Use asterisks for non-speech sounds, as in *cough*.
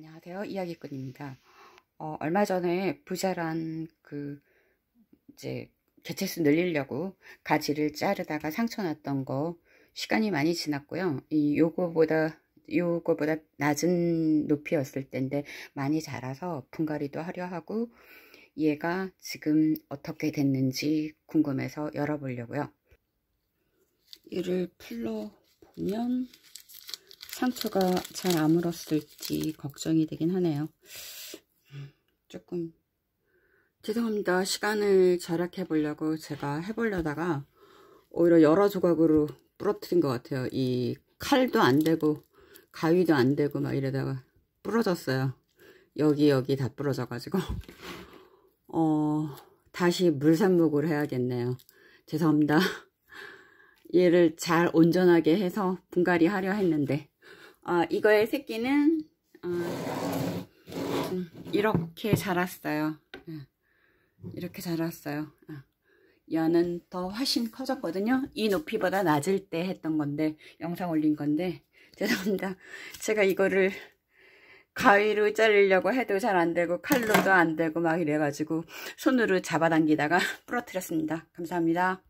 안녕하세요. 이야기꾼입니다. 어, 얼마 전에 부자란 그 이제 개체수 늘리려고 가지를 자르다가 상처 났던 거 시간이 많이 지났고요. 이 요거보다 요거보다 낮은 높이였을 텐데 많이 자라서 분갈이도 하려 하고 얘가 지금 어떻게 됐는지 궁금해서 열어보려고요. 이를 풀러 보면 상처가잘안 물었을지 걱정이 되긴 하네요. 조금 죄송합니다. 시간을 절약해 보려고 제가 해보려다가 오히려 여러 조각으로 부러뜨린 것 같아요. 이 칼도 안 되고 가위도 안 되고 막 이러다가 부러졌어요. 여기 여기 다 부러져가지고 *laughs* 어 다시 물산목을 해야겠네요. 죄송합니다. *laughs* 얘를 잘 온전하게 해서 분갈이 하려 했는데 어, 이거의 새끼는 어, 음, 이렇게 자랐어요. 예. 이렇게 자랐어요. 여는 예. 더 훨씬 커졌거든요. 이 높이보다 낮을 때 했던 건데 영상 올린 건데 *laughs* 죄송합니다. 제가 이거를 가위로 자르려고 해도 잘 안되고 칼로도 안되고 막 이래가지고 손으로 잡아당기다가 *laughs* 부러뜨렸습니다. 감사합니다.